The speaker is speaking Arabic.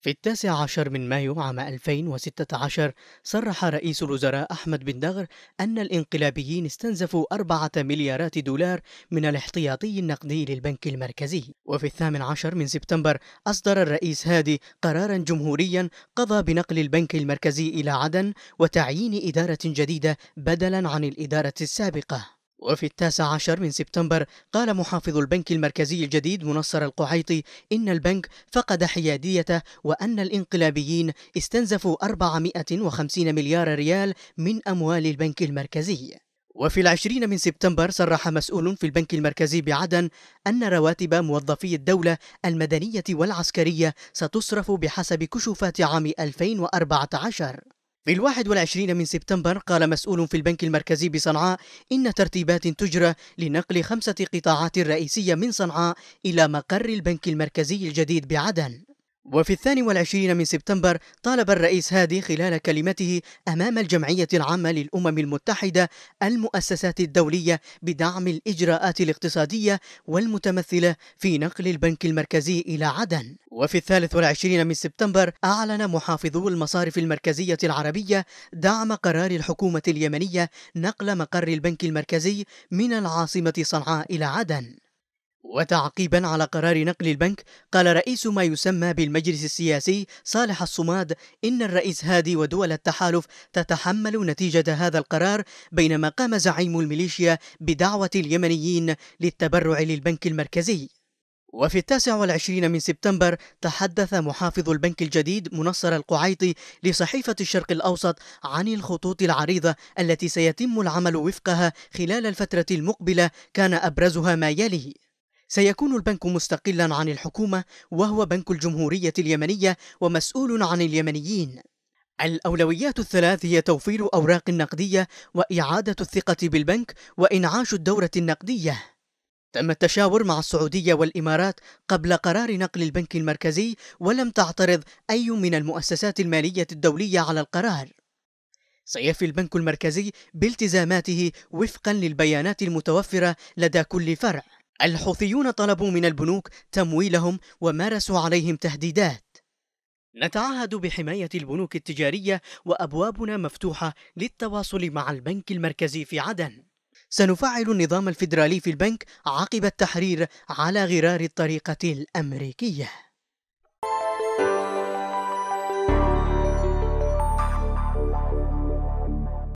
في التاسع عشر من مايو عام 2016 صرح رئيس الوزراء أحمد بن دغر أن الانقلابيين استنزفوا أربعة مليارات دولار من الاحتياطي النقدي للبنك المركزي وفي الثامن عشر من سبتمبر أصدر الرئيس هادي قرارا جمهوريا قضى بنقل البنك المركزي إلى عدن وتعيين إدارة جديدة بدلا عن الإدارة السابقة وفي التاسع عشر من سبتمبر قال محافظ البنك المركزي الجديد منصر القعيطي إن البنك فقد حياديته وأن الإنقلابيين استنزفوا 450 مليار ريال من أموال البنك المركزي وفي العشرين من سبتمبر صرح مسؤول في البنك المركزي بعدن أن رواتب موظفي الدولة المدنية والعسكرية ستصرف بحسب كشوفات عام 2014 في والعشرين من سبتمبر قال مسؤول في البنك المركزي بصنعاء إن ترتيبات تجرى لنقل خمسة قطاعات رئيسية من صنعاء إلى مقر البنك المركزي الجديد بعدن وفي الثاني والعشرين من سبتمبر طالب الرئيس هادي خلال كلمته أمام الجمعية العامة للأمم المتحدة المؤسسات الدولية بدعم الإجراءات الاقتصادية والمتمثلة في نقل البنك المركزي إلى عدن وفي الثالث والعشرين من سبتمبر أعلن محافظو المصارف المركزية العربية دعم قرار الحكومة اليمنية نقل مقر البنك المركزي من العاصمة صنعاء إلى عدن وتعقيبا على قرار نقل البنك قال رئيس ما يسمى بالمجلس السياسي صالح الصماد إن الرئيس هادي ودول التحالف تتحمل نتيجة هذا القرار بينما قام زعيم الميليشيا بدعوة اليمنيين للتبرع للبنك المركزي وفي التاسع والعشرين من سبتمبر تحدث محافظ البنك الجديد منصر القعيطي لصحيفة الشرق الأوسط عن الخطوط العريضة التي سيتم العمل وفقها خلال الفترة المقبلة كان أبرزها ما يلي سيكون البنك مستقلا عن الحكومة وهو بنك الجمهورية اليمنية ومسؤول عن اليمنيين الأولويات الثلاث هي توفير أوراق نقدية وإعادة الثقة بالبنك وإنعاش الدورة النقدية تم التشاور مع السعودية والإمارات قبل قرار نقل البنك المركزي ولم تعترض أي من المؤسسات المالية الدولية على القرار سيفي البنك المركزي بالتزاماته وفقا للبيانات المتوفرة لدى كل فرع الحوثيون طلبوا من البنوك تمويلهم ومارسوا عليهم تهديدات نتعهد بحماية البنوك التجارية وأبوابنا مفتوحة للتواصل مع البنك المركزي في عدن سنفعل النظام الفيدرالي في البنك عقب التحرير على غرار الطريقة الأمريكية